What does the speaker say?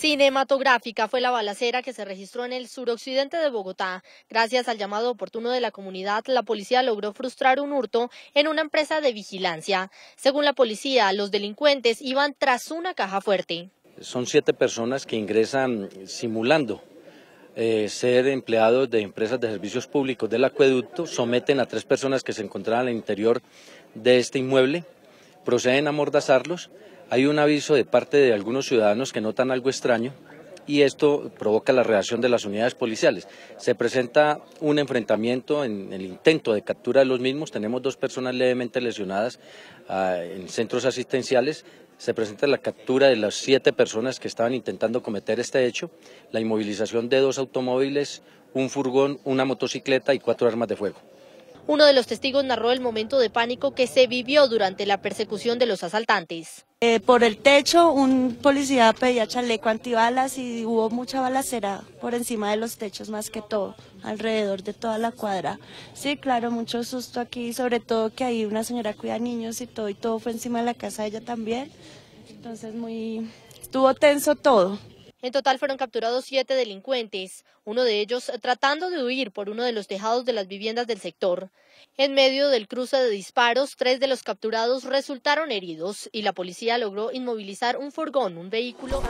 Cinematográfica fue la balacera que se registró en el suroccidente de Bogotá. Gracias al llamado oportuno de la comunidad, la policía logró frustrar un hurto en una empresa de vigilancia. Según la policía, los delincuentes iban tras una caja fuerte. Son siete personas que ingresan simulando eh, ser empleados de empresas de servicios públicos del acueducto, someten a tres personas que se encontraban al interior de este inmueble proceden a amordazarlos. Hay un aviso de parte de algunos ciudadanos que notan algo extraño y esto provoca la reacción de las unidades policiales. Se presenta un enfrentamiento en el intento de captura de los mismos. Tenemos dos personas levemente lesionadas ah, en centros asistenciales. Se presenta la captura de las siete personas que estaban intentando cometer este hecho, la inmovilización de dos automóviles, un furgón, una motocicleta y cuatro armas de fuego. Uno de los testigos narró el momento de pánico que se vivió durante la persecución de los asaltantes. Eh, por el techo, un policía pedía chaleco antibalas y hubo mucha balacera por encima de los techos, más que todo, alrededor de toda la cuadra. Sí, claro, mucho susto aquí, sobre todo que hay una señora cuida niños y todo, y todo fue encima de la casa de ella también. Entonces, muy. estuvo tenso todo. En total fueron capturados siete delincuentes, uno de ellos tratando de huir por uno de los tejados de las viviendas del sector. En medio del cruce de disparos, tres de los capturados resultaron heridos y la policía logró inmovilizar un furgón, un vehículo.